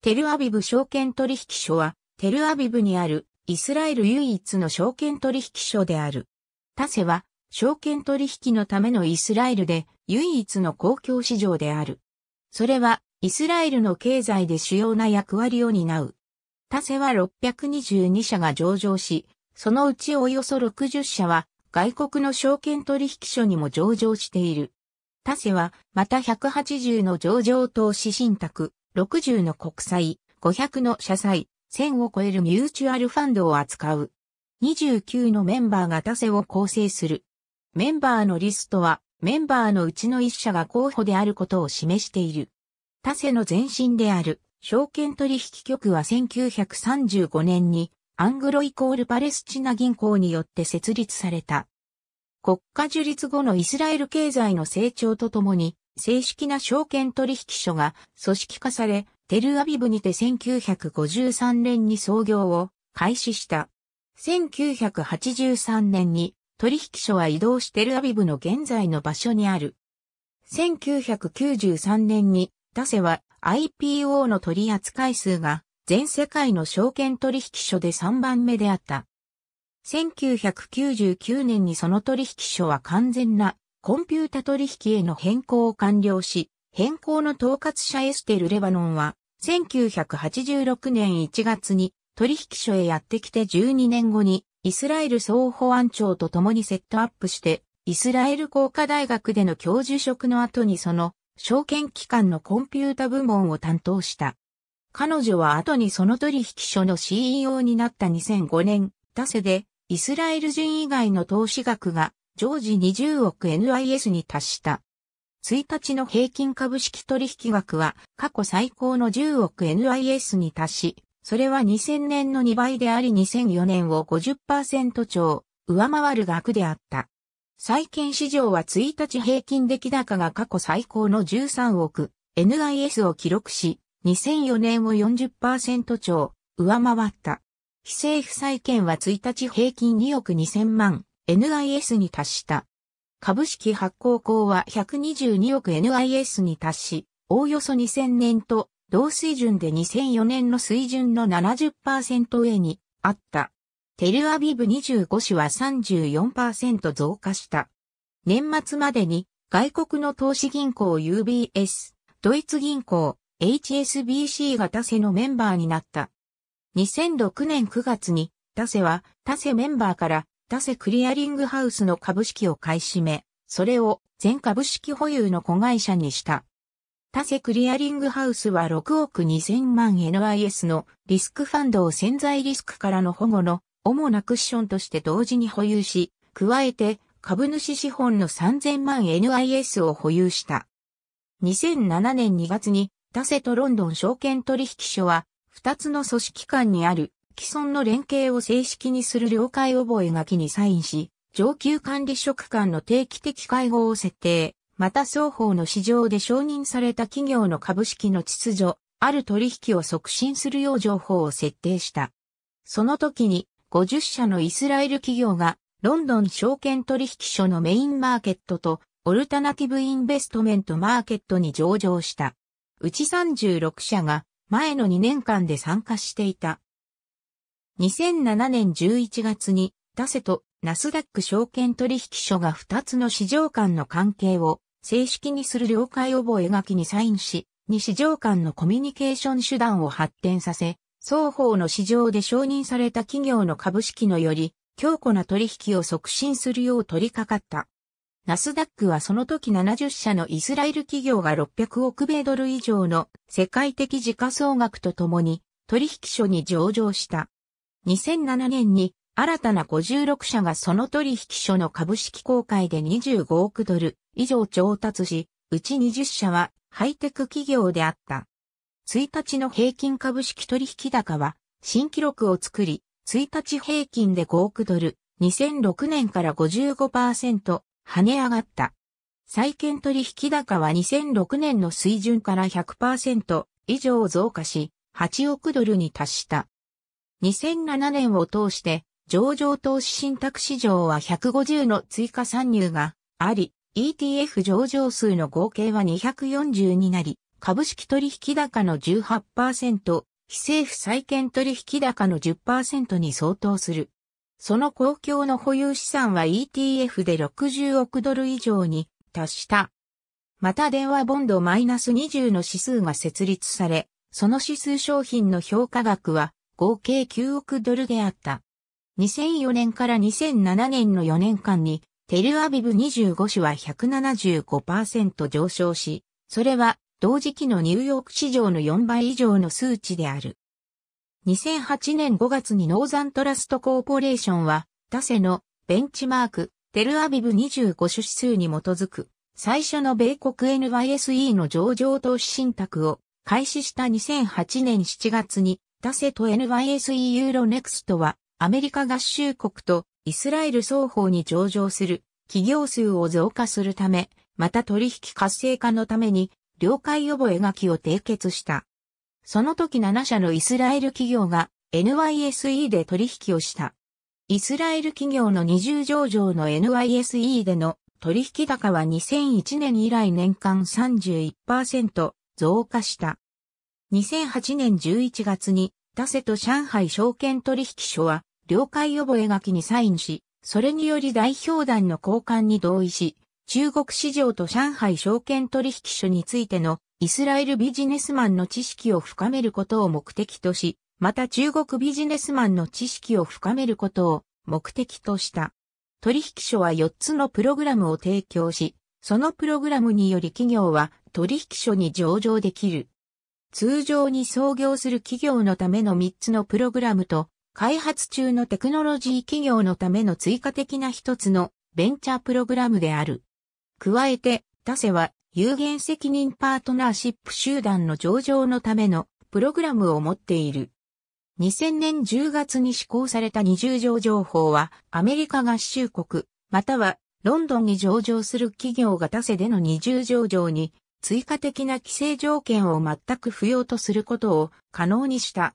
テルアビブ証券取引所は、テルアビブにあるイスラエル唯一の証券取引所である。タセは、証券取引のためのイスラエルで唯一の公共市場である。それは、イスラエルの経済で主要な役割を担う。タセは622社が上場し、そのうちおよそ60社は外国の証券取引所にも上場している。タセはまた180の上場投資信託、60の国債、500の社債、1000を超えるミューチュアルファンドを扱う。29のメンバーが他社を構成する。メンバーのリストは、メンバーのうちの1社が候補であることを示している。他社の前身である、証券取引局は1935年に、アングロイコールパレスチナ銀行によって設立された。国家樹立後のイスラエル経済の成長とともに、正式な証券取引所が組織化され、テルアビブにて1953年に創業を開始した。1983年に取引所は移動しテルアビブの現在の場所にある。1993年にダセは IPO の取扱数が全世界の証券取引所で3番目であった。1999年にその取引所は完全なコンピュータ取引への変更を完了し、変更の統括者エステル・レバノンは、1986年1月に取引所へやってきて12年後に、イスラエル総保安庁と共にセットアップして、イスラエル工科大学での教授職の後にその証券機関のコンピュータ部門を担当した。彼女は後にその取引所の CEO になった2005年、ダセでイスラエル人以外の投資額が常時20億 NIS に達した。1日の平均株式取引額は過去最高の10億 NIS に達し、それは2000年の2倍であり2004年を50%超上回る額であった。債券市場は1日平均出来高が過去最高の13億 NIS を記録し、2004年を40%超上回った。非政府債券は1日平均2億2000万 NIS に達した。株式発行口は122億 NIS に達し、おおよそ2000年と同水準で2004年の水準の7 0上にあった。テルアビブ25市は34%増加した。年末までに外国の投資銀行 UBS、ドイツ銀行 HSBC がタセのメンバーになった。2006年9月にタセはタセメンバーからタセクリアリングハウスの株式を買い占め、それを全株式保有の子会社にした。タセクリアリングハウスは6億2000万 NIS のリスクファンドを潜在リスクからの保護の主なクッションとして同時に保有し、加えて株主資本の3000万 NIS を保有した。2007年2月にタセとロンドン証券取引所は2つの組織間にある既存の連携を正式にする了解覚書にサインし、上級管理職間の定期的会合を設定、また双方の市場で承認された企業の株式の秩序、ある取引を促進するよう情報を設定した。その時に50社のイスラエル企業がロンドン証券取引所のメインマーケットとオルタナティブインベストメントマーケットに上場した。うち36社が前の2年間で参加していた。2007年11月に、ダセとナスダック証券取引所が2つの市場間の関係を正式にする了解覚書にサインし、2市場間のコミュニケーション手段を発展させ、双方の市場で承認された企業の株式のより強固な取引を促進するよう取り掛かった。ナスダックはその時70社のイスラエル企業が600億米ドル以上の世界的時価総額とともに取引所に上場した。2007年に新たな56社がその取引所の株式公開で25億ドル以上調達し、うち20社はハイテク企業であった。1日の平均株式取引高は新記録を作り、1日平均で5億ドル、2006年から55%跳ね上がった。債券取引高は2006年の水準から100%以上増加し、8億ドルに達した。2007年を通して、上場投資信託市場は150の追加参入があり、ETF 上場数の合計は240になり、株式取引高の18%、非政府債券取引高の10%に相当する。その公共の保有資産は ETF で60億ドル以上に達した。また電話ボンドマイナス20の指数が設立され、その指数商品の評価額は合計9億ドルであった。2004年から2007年の4年間に、テルアビブ25市は175%上昇し、それは同時期のニューヨーク市場の4倍以上の数値である。2008年5月にノーザントラストコーポレーションは、他社のベンチマーク、テルアビブ25種指数に基づく、最初の米国 NYSE の上場投資信託を開始した2008年7月にダセと NYSE ユーロネクストは、アメリカ合衆国とイスラエル双方に上場する企業数を増加するため、また取引活性化のために、了解予覚書を締結した。その時7社のイスラエル企業が NYSE で取引をした。イスラエル企業の20上場の NYSE での取引高は2001年以来年間31%増加した。2008年11月に、ダセと上海証券取引所は、了解覚書にサインし、それにより代表団の交換に同意し、中国市場と上海証券取引所についてのイスラエルビジネスマンの知識を深めることを目的とし、また中国ビジネスマンの知識を深めることを目的とした。取引所は4つのプログラムを提供し、そのプログラムにより企業は取引所に上場できる。通常に創業する企業のための3つのプログラムと、開発中のテクノロジー企業のための追加的な1つのベンチャープログラムである。加えて、タセは有限責任パートナーシップ集団の上場のためのプログラムを持っている。2000年10月に施行された二重上場法は、アメリカ合衆国、またはロンドンに上場する企業がタセでの二重上場に追加的な規制条件を全く不要とすることを可能にした。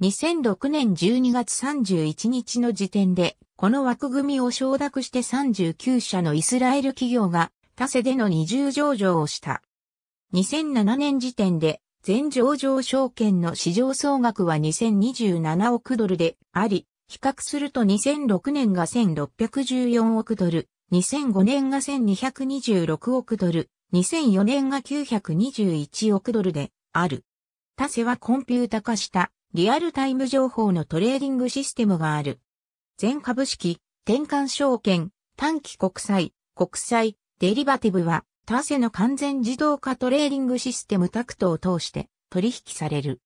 2006年12月31日の時点で、この枠組みを承諾して39社のイスラエル企業が他世での二重上場をした。2007年時点で、全上場証券の市場総額は2027億ドルであり、比較すると2006年が1614億ドル、2005年が1226億ドル、2004年が921億ドルである。タセはコンピュータ化したリアルタイム情報のトレーディングシステムがある。全株式、転換証券、短期国債、国債、デリバティブは、タセの完全自動化トレーディングシステムタクトを通して取引される。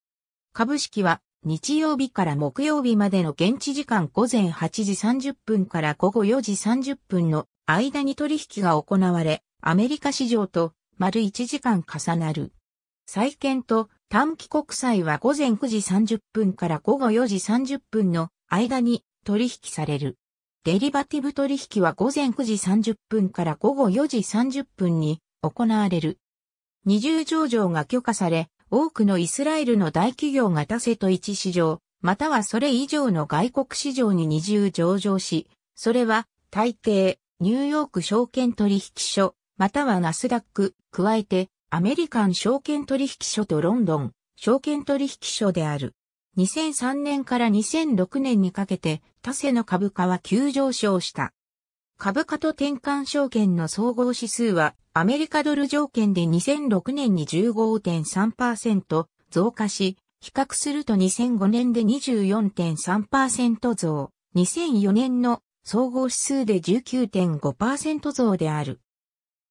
株式は日曜日から木曜日までの現地時間午前8時30分から午後4時30分の間に取引が行われ、アメリカ市場と丸1時間重なる。債券と短期国債は午前9時30分から午後4時30分の間に取引される。デリバティブ取引は午前9時30分から午後4時30分に行われる。二重上場が許可され、多くのイスラエルの大企業が他せと一市場、またはそれ以上の外国市場に二重上場し、それは大抵ニューヨーク証券取引所、またはナスダック、加えて、アメリカン証券取引所とロンドン、証券取引所である。2003年から2006年にかけて、他社の株価は急上昇した。株価と転換証券の総合指数は、アメリカドル条件で2006年に15.3%増加し、比較すると2005年で24.3%増、2004年の総合指数で19.5%増である。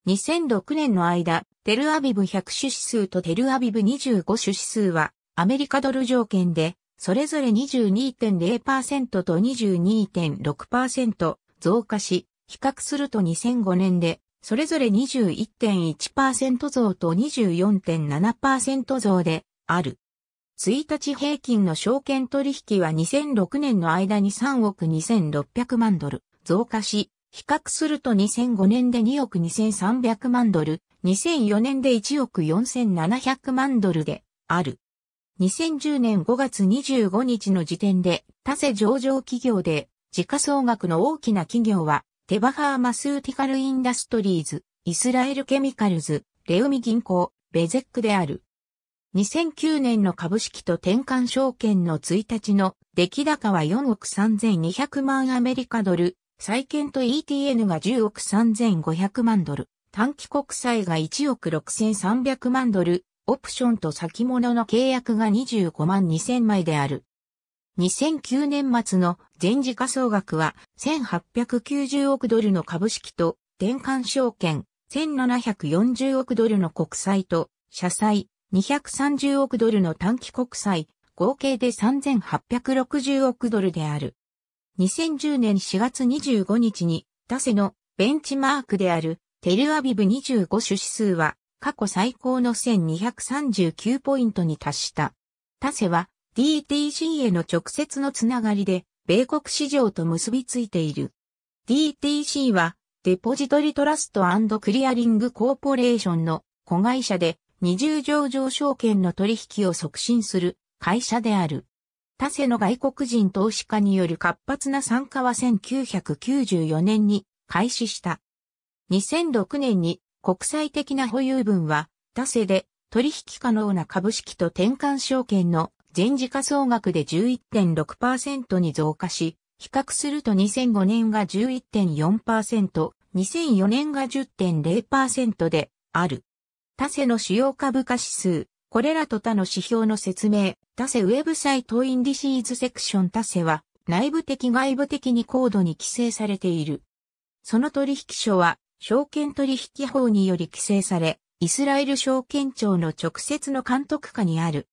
2006年の間、テルアビブ100種指数とテルアビブ25種指数は、アメリカドル条件で、それぞれ22.0%と22.6%増加し、比較すると2005年で、それぞれ21.1%増と24.7%増で、ある。1日平均の証券取引は2006年の間に3億2600万ドル増加し、比較すると2005年で2億2300万ドル、2004年で1億4700万ドルである。2010年5月25日の時点で、他世上場企業で、時価総額の大きな企業は、テバファーマスーティカルインダストリーズ、イスラエルケミカルズ、レウミ銀行、ベゼックである。2009年の株式と転換証券の1日の出来高は4億3200万アメリカドル、債券と ETN が10億3500万ドル、短期国債が1億6300万ドル、オプションと先物の契約が25万2000枚である。2009年末の全時価総額は1890億ドルの株式と、転換証券1740億ドルの国債と、社債230億ドルの短期国債、合計で3860億ドルである。2010年4月25日に、タセのベンチマークであるテルアビブ25種指数は過去最高の1239ポイントに達した。タセは DTC への直接のつながりで米国市場と結びついている。DTC はデポジトリトラストクリアリングコーポレーションの子会社で20上場証券の取引を促進する会社である。多世の外国人投資家による活発な参加は1994年に開始した。2006年に国際的な保有分は多世で取引可能な株式と転換証券の全時価総額で11.6%に増加し、比較すると2005年が11.4%、2004年が10.0%である。多世の主要株価指数、これらと他の指標の説明、他世ウェブサイトインディシーズセクション他世は内部的外部的に高度に規制されている。その取引所は証券取引法により規制され、イスラエル証券庁の直接の監督下にある。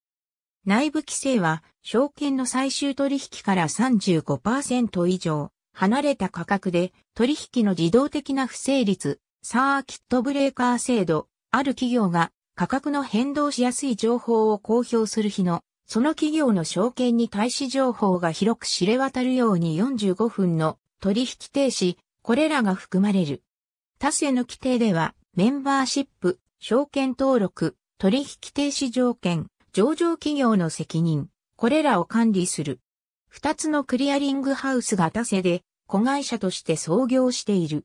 内部規制は証券の最終取引から35%以上離れた価格で取引の自動的な不成立、サーキットブレーカー制度、ある企業が価格の変動しやすい情報を公表する日の、その企業の証券に対し情報が広く知れ渡るように45分の取引停止、これらが含まれる。他社の規定では、メンバーシップ、証券登録、取引停止条件、上場企業の責任、これらを管理する。二つのクリアリングハウスが他社で、子会社として創業している。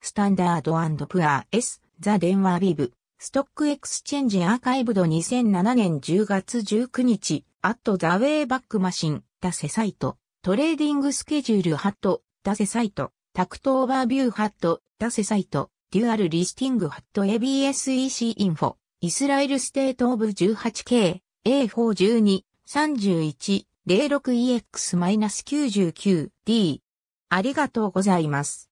スタンダードプアー S、ザ・デンワービブ。ストックエクスチェンジアーカイブド2007年10月19日、アットザウェイバックマシン、ダセサイト、トレーディングスケジュールハット、ダセサイト、タクトオーバービューハット、ダセサイト、デュアルリスティングハット ABSEC インフォ、イスラエルステートオブ 18K、A412、31、06EX-99D。ありがとうございます。